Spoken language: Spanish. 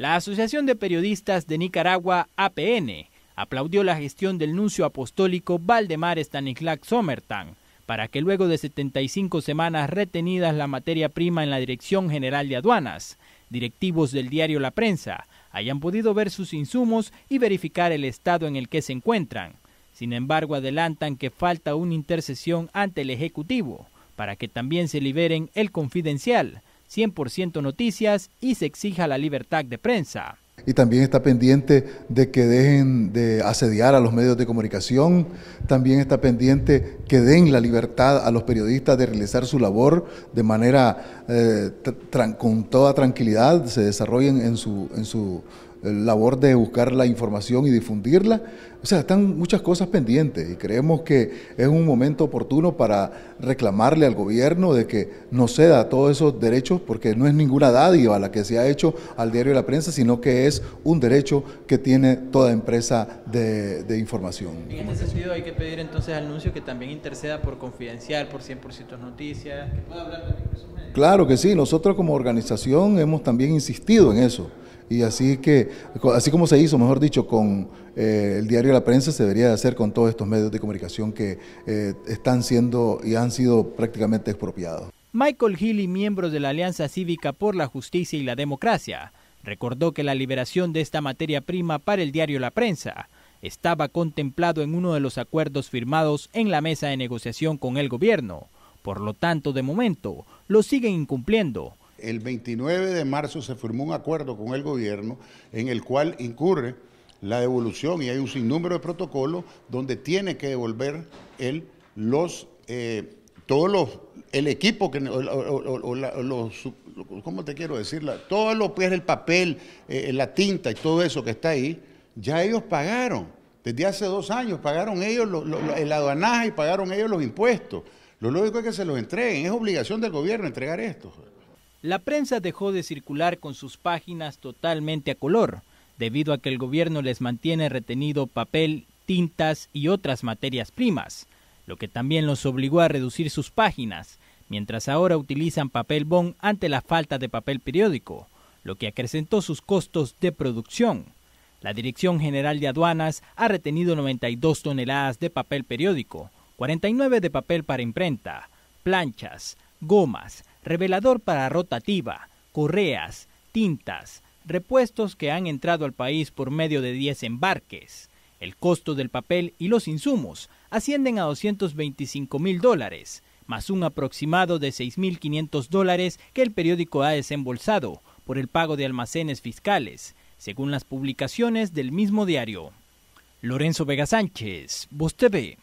La Asociación de Periodistas de Nicaragua, APN, aplaudió la gestión del nuncio apostólico Valdemar Stanislav Somertan para que luego de 75 semanas retenidas la materia prima en la Dirección General de Aduanas, directivos del diario La Prensa hayan podido ver sus insumos y verificar el estado en el que se encuentran. Sin embargo, adelantan que falta una intercesión ante el Ejecutivo para que también se liberen el confidencial 100% noticias y se exija la libertad de prensa. Y también está pendiente de que dejen de asediar a los medios de comunicación, también está pendiente que den la libertad a los periodistas de realizar su labor de manera eh, con toda tranquilidad, se desarrollen en su eh, labor de buscar la información y difundirla. O sea, están muchas cosas pendientes y creemos que es un momento oportuno para reclamarle al gobierno de que no ceda todos esos derechos, porque no es ninguna dádiva la que se ha hecho al diario de la prensa, sino que es un derecho que tiene toda empresa de, información. En ese sentido hay que pedir entonces al anuncio que también interceda por confidencial, por 100% noticias, Claro que sí, nosotros como organización hemos también insistido en eso y así que, así como se hizo, mejor dicho, con eh, el diario La Prensa, se debería hacer con todos estos medios de comunicación que eh, están siendo y han sido prácticamente expropiados. Michael Healy, miembro de la Alianza Cívica por la Justicia y la Democracia recordó que la liberación de esta materia prima para el diario La Prensa estaba contemplado en uno de los acuerdos firmados en la mesa de negociación con el gobierno. Por lo tanto, de momento, lo siguen incumpliendo, el 29 de marzo se firmó un acuerdo con el gobierno en el cual incurre la devolución y hay un sinnúmero de protocolos donde tiene que devolver el, los, eh, todos los, el equipo que, los, ¿cómo te quiero decir? todo lo que el papel, eh, la tinta y todo eso que está ahí, ya ellos pagaron. Desde hace dos años pagaron ellos el aduanaje y pagaron ellos los impuestos. Lo lógico es que se los entreguen, es obligación del gobierno entregar esto. La prensa dejó de circular con sus páginas totalmente a color, debido a que el gobierno les mantiene retenido papel, tintas y otras materias primas, lo que también los obligó a reducir sus páginas, mientras ahora utilizan papel bond ante la falta de papel periódico, lo que acrecentó sus costos de producción. La Dirección General de Aduanas ha retenido 92 toneladas de papel periódico, 49 de papel para imprenta, planchas, gomas, revelador para rotativa, correas, tintas, repuestos que han entrado al país por medio de 10 embarques. El costo del papel y los insumos ascienden a 225 mil dólares, más un aproximado de 6.500 dólares que el periódico ha desembolsado por el pago de almacenes fiscales, según las publicaciones del mismo diario. Lorenzo Vega Sánchez, Voz TV.